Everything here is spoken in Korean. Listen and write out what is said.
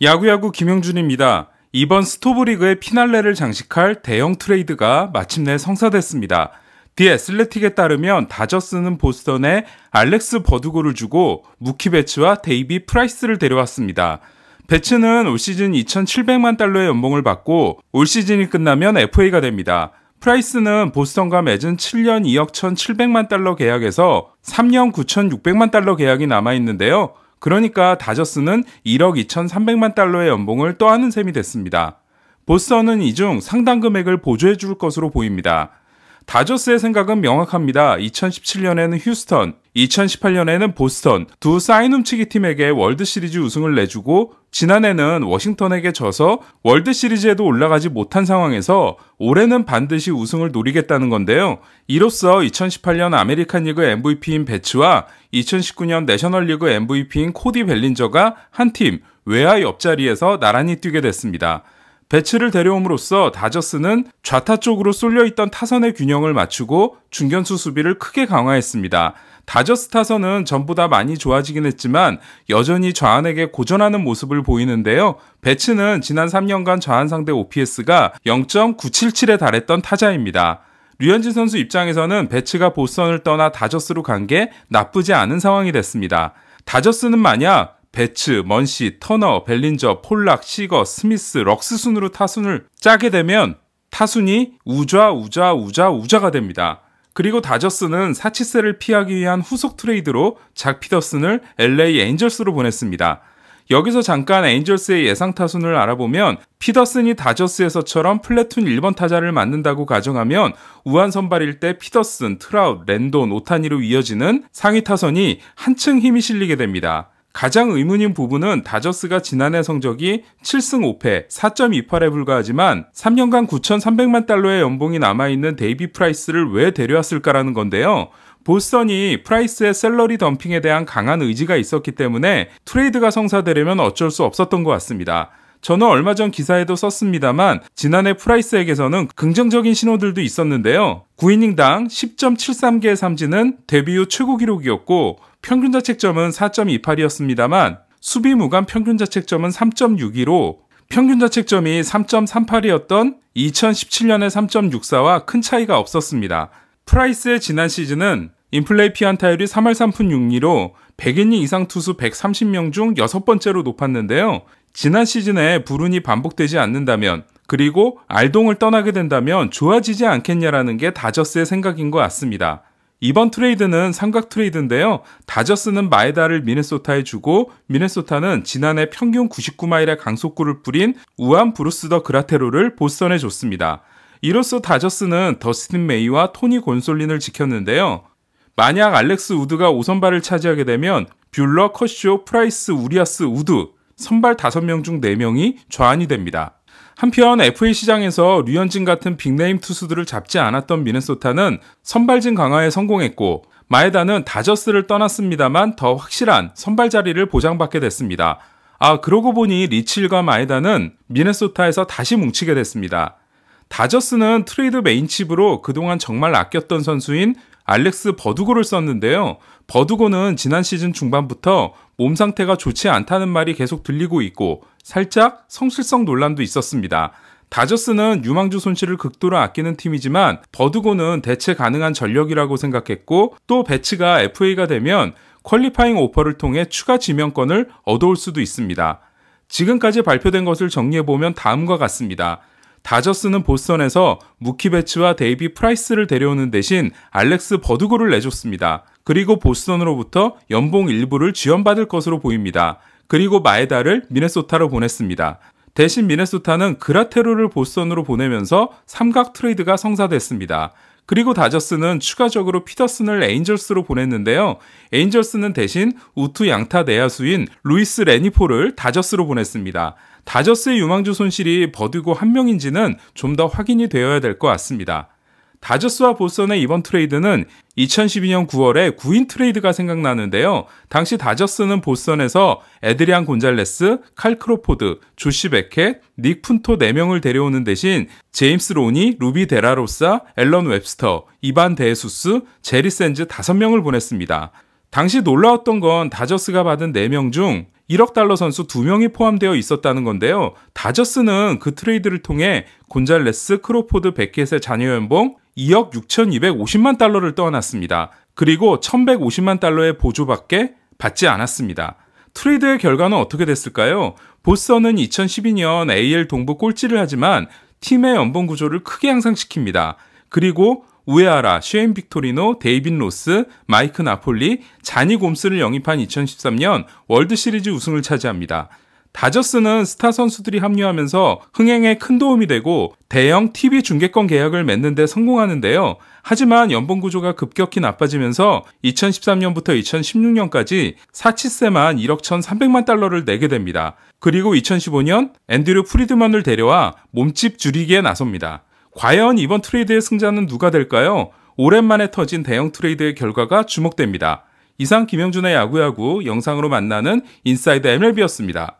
야구야구 김영준입니다. 이번 스토브리그의 피날레를 장식할 대형 트레이드가 마침내 성사됐습니다. 디에슬레틱에 따르면 다저스는 보스턴에 알렉스 버두고를 주고 무키 베츠와 데이비 프라이스를 데려왔습니다. 베츠는 올 시즌 2,700만 달러의 연봉을 받고 올 시즌이 끝나면 FA가 됩니다. 프라이스는 보스턴과 맺은 7년 2억 1,700만 달러 계약에서 3년 9,600만 달러 계약이 남아있는데요. 그러니까 다저스는 1억 2,300만 달러의 연봉을 떠안은 셈이 됐습니다. 보스턴은 이 중 상당 금액을 보조해 줄 것으로 보입니다. 다저스의 생각은 명확합니다. 2017년에는 휴스턴, 2018년에는 보스턴 두 사인 훔치기 팀에게 월드 시리즈 우승을 내주고 지난해는 워싱턴에게 져서 월드 시리즈에도 올라가지 못한 상황에서 올해는 반드시 우승을 노리겠다는 건데요. 이로써 2018년 아메리칸 리그 MVP인 배츠와 2019년 내셔널 리그 MVP인 코디 벨린저가 한 팀 외야 옆자리에서 나란히 뛰게 됐습니다. 배치를 데려옴으로써 다저스는 좌타 쪽으로 쏠려 있던 타선의 균형을 맞추고 중견수 수비를 크게 강화했습니다. 다저스 타선은 전부다 많이 좋아지긴 했지만 여전히 좌안에게 고전하는 모습을 보이는데요. 배츠는 지난 3년간 좌안 상대 OPS가 0.977에 달했던 타자입니다. 류현진 선수 입장에서는 배츠가 보스턴을 떠나 다저스로 간 게 나쁘지 않은 상황이 됐습니다. 다저스는 만약 배츠 먼시, 터너, 벨린저, 폴락, 시거, 스미스, 럭스 순으로 타순을 짜게 되면 타순이 우좌, 우좌, 우좌, 우좌가 됩니다. 그리고 다저스는 사치세를 피하기 위한 후속 트레이드로 작 피더슨을 LA 엔젤스로 보냈습니다. 여기서 잠깐 엔젤스의 예상 타순을 알아보면 피더슨이 다저스에서처럼 플래툰 1번 타자를 맞는다고 가정하면 우한 선발일 때 피더슨, 트라우 랜돈, 오타니로 이어지는 상위 타선이 한층 힘이 실리게 됩니다. 가장 의문인 부분은 다저스가 지난해 성적이 7승 5패 4.28에 불과하지만 3년간 9,300만 달러의 연봉이 남아있는 데이비 프라이스를 왜 데려왔을까라는 건데요. 보스턴이 프라이스의 셀러리 덤핑에 대한 강한 의지가 있었기 때문에 트레이드가 성사되려면 어쩔 수 없었던 것 같습니다. 저는 얼마 전 기사에도 썼습니다만 지난해 프라이스에게서는 긍정적인 신호들도 있었는데요. 9이닝당 10.73개의 삼진은 데뷔 후 최고 기록이었고 평균 자책점은 4.28이었습니다만 수비 무관 평균 자책점은 3.62로 평균 자책점이 3.38이었던 2017년의 3.64와 큰 차이가 없었습니다. 프라이스의 지난 시즌은 인플레이 피안타율이 3할 3푼 6리로 100이닝 이상 투수 130명 중 여섯 번째로 높았는데요. 지난 시즌에 불운이 반복되지 않는다면 그리고 알동을 떠나게 된다면 좋아지지 않겠냐라는 게 다저스의 생각인 것 같습니다. 이번 트레이드는 삼각 트레이드인데요. 다저스는 마에다를 미네소타에 주고 미네소타는 지난해 평균 99마일의 강속구를 뿌린 우한 브루스 더 그라테로를 보스턴에 줬습니다. 이로써 다저스는 더스틴 메이와 토니 곤솔린을 지켰는데요. 만약 알렉스 우드가 5선발을 차지하게 되면 뷰러, 커쇼, 프라이스, 우리아스, 우드 선발 5명 중 4명이 좌완이 됩니다. 한편 FA 시장에서 류현진 같은 빅네임 투수들을 잡지 않았던 미네소타는 선발진 강화에 성공했고 마에다는 다저스를 떠났습니다만 더 확실한 선발 자리를 보장받게 됐습니다. 아 그러고 보니 리칠과 마에다는 미네소타에서 다시 뭉치게 됐습니다. 다저스는 트레이드 메인칩으로 그동안 정말 아꼈던 선수인 알렉스 버두고를 썼는데요. 버두고는 지난 시즌 중반부터 몸 상태가 좋지 않다는 말이 계속 들리고 있고 살짝 성실성 논란도 있었습니다. 다저스는 유망주 손실을 극도로 아끼는 팀이지만 버드고는 대체 가능한 전력이라고 생각했고 또 배치가 FA가 되면 퀄리파잉 오퍼를 통해 추가 지명권을 얻어올 수도 있습니다. 지금까지 발표된 것을 정리해보면 다음과 같습니다. 다저스는 보스턴에서 무키 베츠와 데이비 프라이스를 데려오는 대신 알렉스 버드고를 내줬습니다. 그리고 보스턴으로부터 연봉 일부를 지원받을 것으로 보입니다. 그리고 마에다를 미네소타로 보냈습니다. 대신 미네소타는 그라테로를 보스턴으로 보내면서 삼각 트레이드가 성사됐습니다. 그리고 다저스는 추가적으로 피더슨을 에인절스로 보냈는데요. 에인절스는 대신 우투 양타 내야수인 루이스 레니포를 다저스로 보냈습니다. 다저스의 유망주 손실이 버디고 한 명인지는 좀 더 확인이 되어야 될 것 같습니다. 다저스와 보스턴의 이번 트레이드는 2012년 9월에 구인 트레이드가 생각나는데요. 당시 다저스는 보스턴에서 에드리안 곤잘레스, 칼 크로포드, 조시 베켓, 닉 푼토 4명을 데려오는 대신 제임스 로니, 루비 데라로사, 앨런 웹스터, 이반 데수스, 제리 센즈 5명을 보냈습니다. 당시 놀라웠던 건 다저스가 받은 4명 중 1억 달러 선수 2명이 포함되어 있었다는 건데요. 다저스는 그 트레이드를 통해 곤잘레스, 크로포드, 베켓의 잔여 연봉, 2억 6,250만 달러를 떠안았습니다. 그리고 1,150만 달러의 보조밖에 받지 않았습니다. 트레이드의 결과는 어떻게 됐을까요? 보스턴은 2012년 AL 동부 꼴찌를 하지만 팀의 연봉 구조를 크게 향상시킵니다. 그리고 우에아라, 쉐인 빅토리노, 데이빈 로스, 마이크 나폴리, 자니 곰스를 영입한 2013년 월드 시리즈 우승을 차지합니다. 다저스는 스타 선수들이 합류하면서 흥행에 큰 도움이 되고 대형 TV 중계권 계약을 맺는데 성공하는데요. 하지만 연봉 구조가 급격히 나빠지면서 2013년부터 2016년까지 사치세만 1억 1,300만 달러를 내게 됩니다. 그리고 2015년 앤드류 프리드먼을 데려와 몸집 줄이기에 나섭니다. 과연 이번 트레이드의 승자는 누가 될까요? 오랜만에 터진 대형 트레이드의 결과가 주목됩니다. 이상 김영준의 야구야구 영상으로 만나는 인사이드 MLB였습니다.